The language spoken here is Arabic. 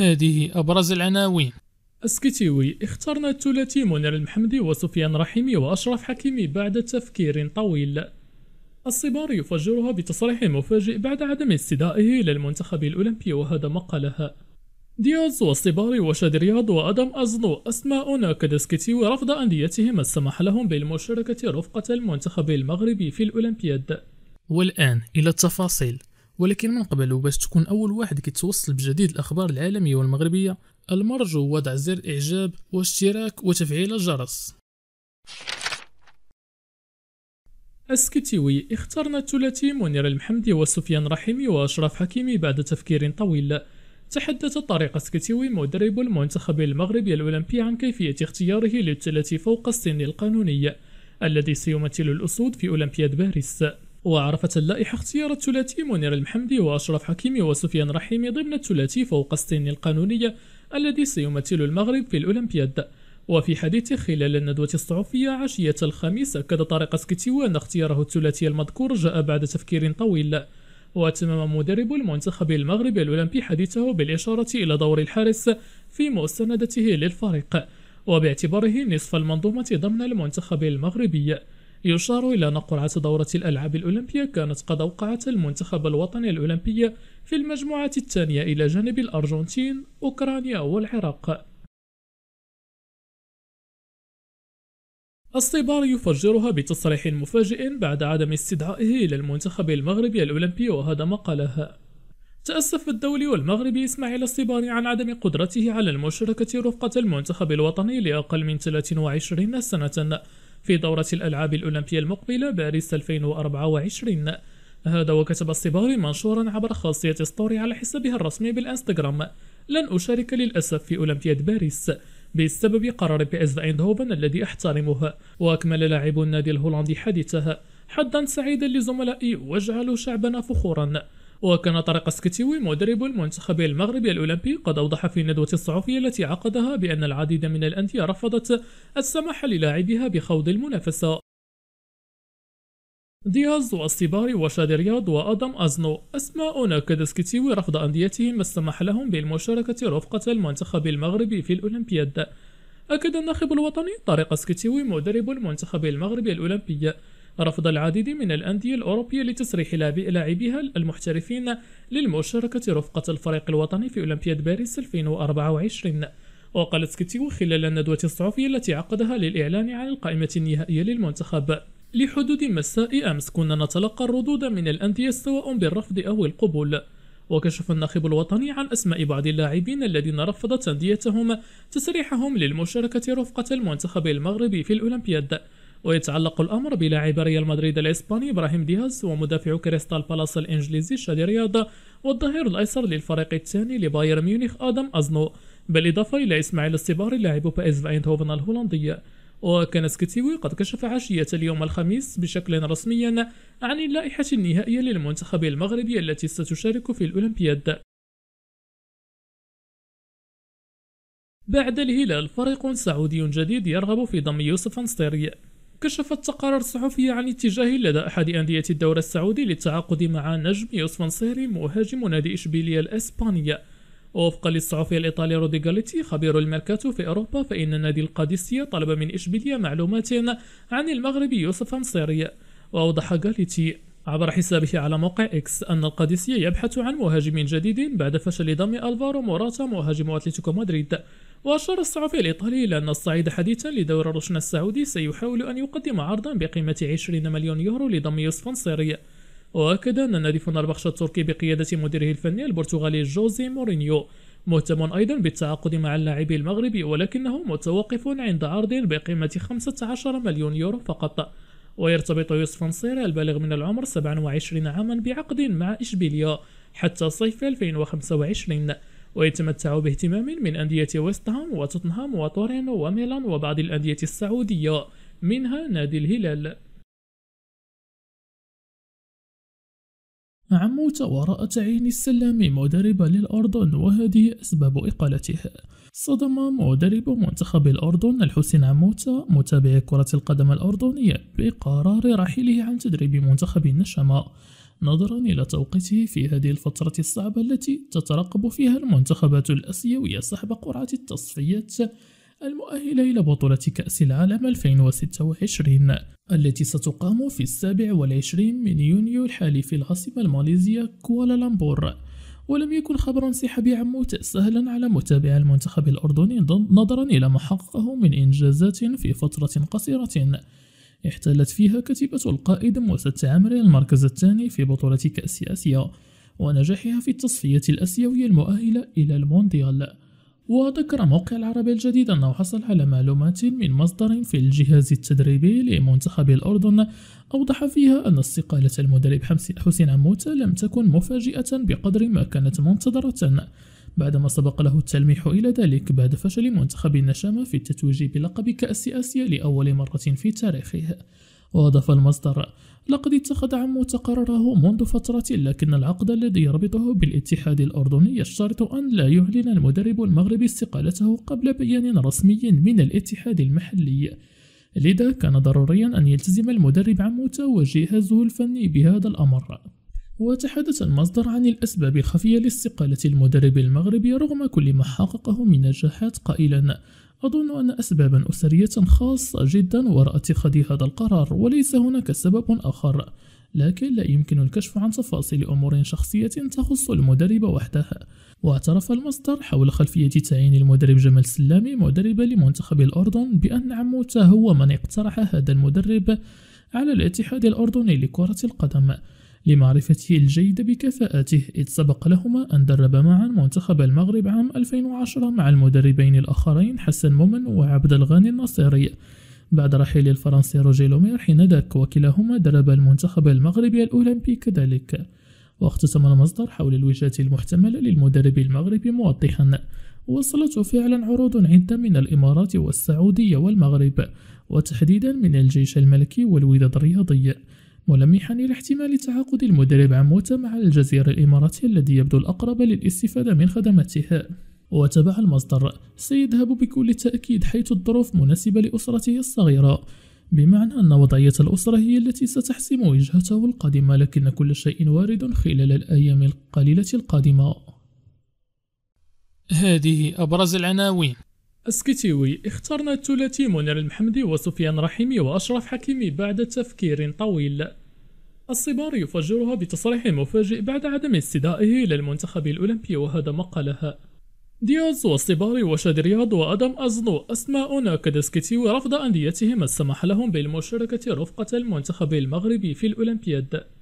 هذه أبرز العناوين اسكتيوي اخترنا الثلاثي منير المحمدي وسفيان رحيمي وأشرف حكيمي بعد تفكير طويل الصبار يفجرها بتصريح مفاجئ بعد عدم استدائه للمنتخب الأولمبي وهذا ما قالها دياز والصبار وشاد رياض وأدم أزنو أسماء ناكد اسكتيوي رفض أنديتهم السماح لهم بالمشاركة رفقة المنتخب المغربي في الأولمبياد والآن إلى التفاصيل ولكن من قبل وباش تكون أول واحد كيتوصل بجديد الأخبار العالمية والمغربية المرجو وضع زر إعجاب واشتراك وتفعيل الجرس اسكتيوي اخترنا الثلاثي منير المحمدي وسفيان رحيمي وأشرف حكيمي بعد تفكير طويل تحدث طارق اسكتيوي مدرب المنتخب المغربي الأولمبي عن كيفية اختياره للثلاثي فوق السن القانوني الذي سيمثل الأسود في أولمبياد باريس وعرفت اللائحة اختيار الثلاثي منير المحمدي وأشرف حكيمي وسفيان رحيمي ضمن الثلاثي فوق السن القانونية الذي سيمثل المغرب في الأولمبياد وفي حديث خلال الندوة الصحفية عشية الخميس أكد طارق سكتيو أن اختياره الثلاثي المذكور جاء بعد تفكير طويل وأتمم مدرب المنتخب المغربي الأولمبي حديثه بالإشارة إلى دور الحارس في مستندته للفريق وباعتباره نصف المنظومة ضمن المنتخب المغربي يشار إلى أن قرعة دورة الألعاب الأولمبية كانت قد أوقعت المنتخب الوطني الأولمبي في المجموعة الثانية إلى جانب الأرجنتين، أوكرانيا والعراق. الصبار يفجرها بتصريح مفاجئ بعد عدم استدعائه إلى المنتخب المغربي الأولمبي وهذا ما قالها تأسف الدولي والمغربي إسماعيل الصبار عن عدم قدرته على المشاركة رفقة المنتخب الوطني لأقل من 23 سنة في دورة الألعاب الأولمبية المقبلة باريس 2024 هذا وكتب الصباري منشورا عبر خاصية ستوري على حسابها الرسمي بالإنستغرام لن أشارك للأسف في أولمبياد باريس بسبب قرار بي اس ايندهوفن الذي أحترمه وأكمل لاعب النادي الهولندي حديثه حظا سعيدا لزملائي واجعلوا شعبنا فخورا وكان طارق السكتوي مدرب المنتخب المغربي الأولمبي قد أوضح في الندوة الصحفية التي عقدها بأن العديد من الأندية رفضت السماح للاعبها بخوض المنافسة دياز والصباري وشادي رياض وأدم أزنو أسماء اكد سكتيوي رفض أنديتهم السماح لهم بالمشاركة رفقة المنتخب المغربي في الأولمبياد أكد الناخب الوطني طارق سكتيوي مدرب المنتخب المغربي الأولمبي رفض العديد من الأندية الأوروبية لتسريح لاعبيها المحترفين للمشاركة رفقة الفريق الوطني في أولمبياد باريس 2024 وقالت سكتيو خلال الندوة الصحفية التي عقدها للإعلان عن القائمة النهائية للمنتخب لحدود مساء أمس كنا نتلقى الردود من الأندية سواء بالرفض أو القبول وكشف الناخب الوطني عن أسماء بعض اللاعبين الذين رفضت أنديتهم تسريحهم للمشاركة رفقة المنتخب المغربي في الأولمبياد ويتعلق الأمر بلاعب ريال مدريد الإسباني إبراهيم دياز ومدافع كريستال بالاس الإنجليزي شادي رياض والظهير الأيسر للفريق الثاني لبايرن ميونخ آدم أزنو بالإضافة إلى إسماعيل الصبار لاعب بائس فايندهوفن الهولندي وكان سكتيوي قد كشف عشية اليوم الخميس بشكل رسمي عن اللائحة النهائية للمنتخب المغربي التي ستشارك في الأولمبياد بعد الهلال فريق سعودي جديد يرغب في ضم يوسف انصيري كشفت تقارير صحفية عن اتجاه لدى أحد أندية الدوري السعودي للتعاقد مع نجم يوسف نصيري مهاجم نادي إشبيلية الأسبانية ووفقا للصحفي الإيطالي رودي غاليتي خبير الميركاتو في أوروبا فإن نادي القادسية طلب من إشبيلية معلومات عن المغربي يوسف نصيري وأوضح غاليتي عبر حسابه على موقع اكس أن القادسية يبحث عن مهاجم جديد بعد فشل ضم ألفارو موراتا مهاجم أتلتيكو مدريد وأشار الصحفي الإيطالي إلى أن الصعيد حديثا لدور روشنا السعودي سيحاول أن يقدم عرضا بقيمة 20 مليون يورو لضم يوسف نصيري وأكد أن نادفنا البخش التركي بقيادة مديره الفني البرتغالي جوزي مورينيو مهتم أيضا بالتعاقد مع اللاعب المغربي ولكنه متوقف عند عرض بقيمة 15 مليون يورو فقط ويرتبط يوسف نصير البالغ من العمر 27 عاما بعقد مع إشبيليا حتى صيف 2025 ويتمتع باهتمام من أندية ويستهام وتوتنهام وتورينو وميلان وبعض الأندية السعودية منها نادي الهلال عموت وراء تعيين السلامي مدربا للأردن وهذه أسباب إقالته صدم مدرب منتخب الأردن الحسين عموتة متابع كرة القدم الأردنية بقرار رحيله عن تدريب منتخب النشامة نظرا إلى توقيته في هذه الفترة الصعبة التي تترقب فيها المنتخبات الآسيوية سحب قرعة التصفيات المؤهلة إلى بطولة كأس العالم 2026 التي ستقام في السابع والعشرين من يونيو الحالي في العاصمة الماليزية كوالالمبور ولم يكن خبر انسحاب عموت سهلا على متابعي المنتخب الأردني نظرا إلى ما حققه من إنجازات في فترة قصيرة احتلت فيها كتيبة القائد موسى التعمري المركز الثاني في بطولة كأس آسيا ونجاحها في التصفية الآسيوية المؤهلة إلى المونديال وذكر موقع العربي الجديد أنه حصل على معلومات من مصدر في الجهاز التدريبي لمنتخب الأردن أوضح فيها أن استقالة المدرب حسين عموتة لم تكن مفاجئة بقدر ما كانت منتظرة بعدما سبق له التلميح إلى ذلك بعد فشل منتخب النشامة في التتويج بلقب كأس آسيا لأول مرة في تاريخه وأضاف المصدر لقد اتخذ عموت قراره منذ فترة لكن العقد الذي يربطه بالاتحاد الأردني يشترط أن لا يعلن المدرب المغربي استقالته قبل بيان رسمي من الاتحاد المحلي لذا كان ضروريا أن يلتزم المدرب عموت وجهازه الفني بهذا الأمر وتحدث المصدر عن الأسباب الخفية لاستقالة المدرب المغربي رغم كل ما حققه من نجاحات قائلا أظن أن أسبابا أسرية خاصة جدا وراء اتخاذ هذا القرار وليس هناك سبب آخر لكن لا يمكن الكشف عن تفاصيل أمور شخصية تخص المدرب وحدها واعترف المصدر حول خلفية تعيين المدرب جمال سلامي مدربا لمنتخب الأردن بأن عموته هو من اقترح هذا المدرب على الاتحاد الأردني لكرة القدم لمعرفته الجيدة بكفاءته إذ سبق لهما أن درب معا منتخب المغرب عام 2010 مع المدربين الآخرين حسن مؤمن وعبد الغني النصيري بعد رحيل الفرنسي روجي لومير حين ذاك وكلاهما درب المنتخب المغربي الأولمبي كذلك واختتم المصدر حول الوجهة المحتملة للمدرب المغربي موضحا وصلته فعلا عروض عدة من الإمارات والسعودية والمغرب وتحديدا من الجيش الملكي والوداد الرياضية ملمحا إلى احتمال تعاقد المدرب عموتة مع الجزيرة الإماراتية الذي يبدو الأقرب للاستفادة من خدماتها وتبع المصدر سيذهب بكل تأكيد حيث الظروف مناسبة لأسرته الصغيرة بمعنى أن وضعية الأسرة هي التي ستحسم وجهته القادمة لكن كل شيء وارد خلال الأيام القليلة القادمة هذه أبرز العناوين اسكتيوي اخترنا الثلاثي منير المحمدي وسفيان رحيمي وأشرف حكيمي بعد تفكير طويل الصبار يفجرها بتصريح مفاجئ بعد عدم استدائه للمنتخب الأولمبي وهذا ما قالها دياز والصبار وشاد رياض وأدم أزنو أسماء كدسكتي ورفض أنديتهم السماح لهم بالمشاركة رفقة المنتخب المغربي في الأولمبياد